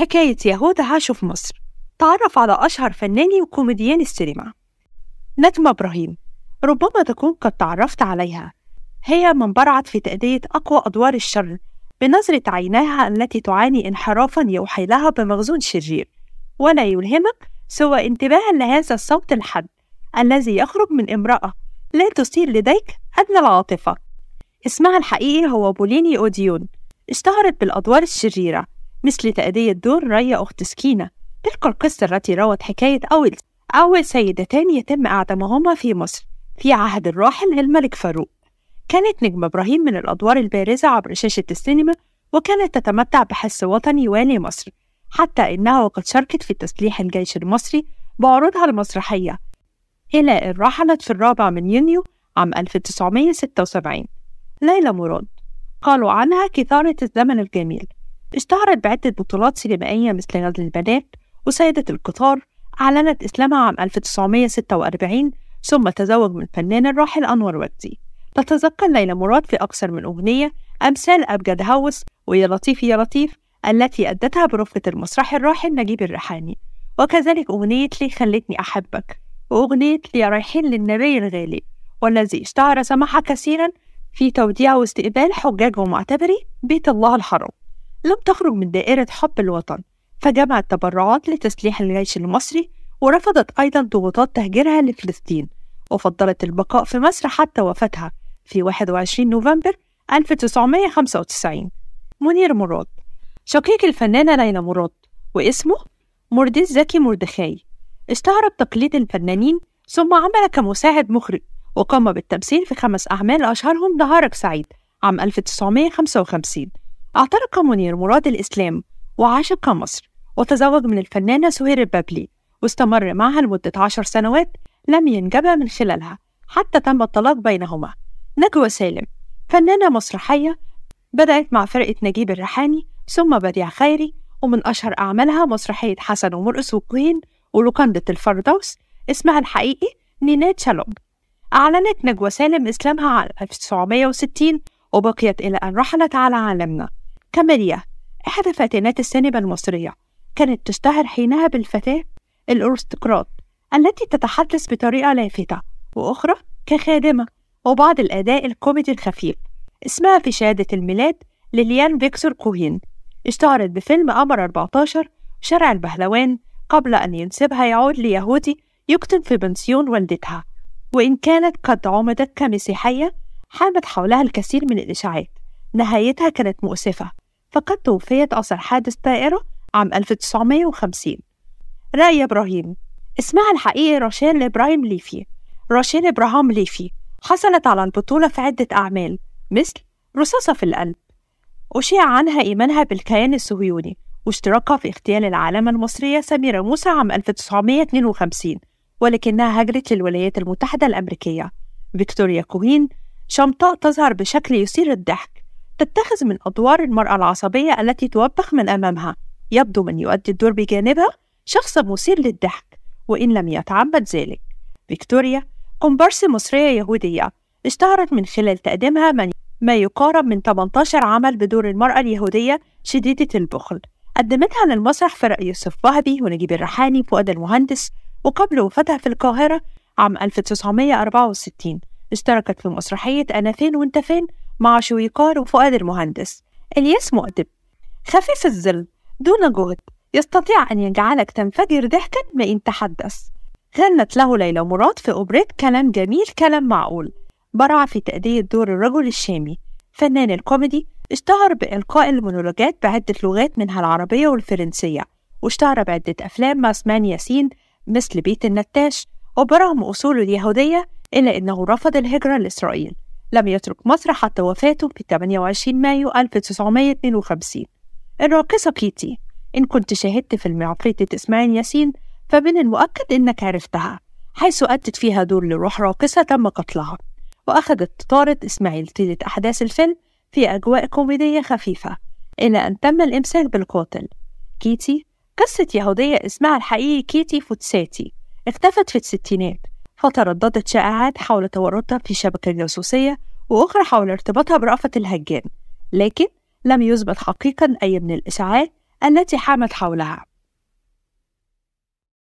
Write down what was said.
حكاية عاشوا في مصر تعرف على أشهر فناني وكوميديان السينما نجمة إبراهيم ربما تكون قد تعرفت عليها هي من برعت في تأدية أقوى أدوار الشر بنظرة عيناها التي تعاني انحرافا يوحي لها بمخزون شرير ولا يلهمك سوى انتباها لهذا الصوت الحد الذي يخرج من امرأة لا تثير لديك أدنى العاطفة اسمها الحقيقي هو بوليني أوديون اشتهرت بالأدوار الشريرة مثل تأدية دور ريا أخت سكينة تلك القصة التي روت حكاية أول أول سيدتان يتم أعدامهما في مصر في عهد الراحل الملك فاروق كانت نجمة إبراهيم من الأدوار البارزة عبر شاشة السينما وكانت تتمتع بحس وطني والي مصر حتى إنها وقد شاركت في تسليح الجيش المصري بعروضها المسرحية إلى أن رحلت في الرابع من يونيو عام 1976 ليلى مراد قالوا عنها كثارة الزمن الجميل اشتهرت بعدة بطولات سينمائية مثل غزل البنات وسيدة القطار أعلنت إسلامها عام 1946 ثم تزوج من الفنان الراحل أنور وجدي تتذكر ليلى مراد في أكثر من أغنية أمثال أبجد هوس ويا لطيف يا لطيف التي أدتها برفقة المسرح الراحل نجيب الريحاني وكذلك أغنية لي خلتني أحبك وأغنية لي رايحين للنبي الغالي والذي اشتهر سماحة كثيرا في توديع واستقبال حجاج ومعتبري بيت الله الحرام لم تخرج من دائرة حب الوطن فجمعت تبرعات لتسليح الجيش المصري ورفضت أيضا ضغوطات تهجيرها لفلسطين وفضلت البقاء في مصر حتى وفاتها في 21 نوفمبر 1995 منير مراد شقيق الفنانة ليلى مراد واسمه مرديس زكي مردخاي اشتهر بتقليد الفنانين ثم عمل كمساعد مخرج وقام بالتمثيل في خمس أعمال أشهرهم نهارك سعيد عام 1955 اعترق منير مراد الإسلام وعاش كمصر وتزوج من الفنانة سهير البابلي واستمر معها لمدة عشر سنوات لم ينجبا من خلالها حتى تم الطلاق بينهما نجوى سالم فنانة مسرحية بدأت مع فرقة نجيب الريحاني ثم بديع خيري ومن أشهر أعمالها مسرحية حسن ومرقص وقين ولوكندة الفردوس اسمها الحقيقي نينات شالوم أعلنت نجوى سالم إسلامها عام 1960 وبقيت إلى أن رحلت على عالمنا كاميليا إحدى فتيات السينما المصرية كانت تشتهر حينها بالفتاة الأرستقراط التي تتحدث بطريقة لافتة وأخرى كخادمة وبعض الأداء الكوميدي الخفيف اسمها في شهادة الميلاد ليليان فيكسور كوهين اشتهرت بفيلم قمر 14 شارع البهلوان قبل أن ينسبها يعود ليهودي يقتل في بنسيون والدتها وإن كانت قد عمدت كمسيحية حامت حولها الكثير من الإشاعات نهايتها كانت مؤسفة فقد توفيت أثر حادث طائرة عام 1950 رأي إبراهيم اسمها الحقيقي راشين إبراهيم ليفي راشين إبراهام ليفي حصلت على البطولة في عدة أعمال مثل رصاصة في القلب أشيع عنها إيمانها بالكيان الصهيوني واشتراكها في اغتيال العالمة المصرية سميرة موسى عام 1952 ولكنها هجرت للولايات المتحدة الأمريكية فيكتوريا كوهين شمطاء تظهر بشكل يثير الضحك تتخذ من أدوار المرأة العصبية التي توبخ من أمامها يبدو من يؤدي الدور بجانبها شخص مثير للضحك وإن لم يتعمد ذلك فيكتوريا كومبارس مصرية يهودية اشتهرت من خلال تقديمها من ما يقارب من 18 عمل بدور المرأة اليهودية شديدة البخل قدمتها للمسرح فرق يوسف وهبي ونجيب الريحاني فؤاد المهندس وقبل وفاتها في القاهرة عام 1964 اشتركت في مسرحية أنا فين وانت فين مع شويقار وفؤاد المهندس الياس مؤدب خفيف الظل دون جهد يستطيع أن يجعلك تنفجر ضحكا ما إن تحدث غنت له ليلى مراد في أوبريت كلام جميل كلام معقول برع في تأدية دور الرجل الشامي فنان الكوميدي اشتهر بإلقاء المونولوجات بعدة لغات منها العربية والفرنسية واشتهر بعدة أفلام مع عثمان ياسين مثل بيت النتاش وبرغم أصوله اليهودية إلا أنه رفض الهجرة لإسرائيل لم يترك مصر حتى وفاته في 28 مايو 1952 الراقصة كيتي إن كنت شاهدت فيلم عفريتة إسماعيل ياسين فمن المؤكد إنك عرفتها حيث أدت فيها دور لروح راقصة تم قتلها وأخذت تطارد إسماعيل طيلة أحداث الفيلم في أجواء كوميدية خفيفة إلى أن تم الإمساك بالقاتل كيتي قصة يهودية اسمها الحقيقي كيتي فوتساتي اختفت في الستينات فترددت شائعات حول تورطها في شبكة جاسوسية وأخرى حول ارتباطها برأفت الهجان لكن لم يثبت حقيقا أي من الإشاعات التي حامت حولها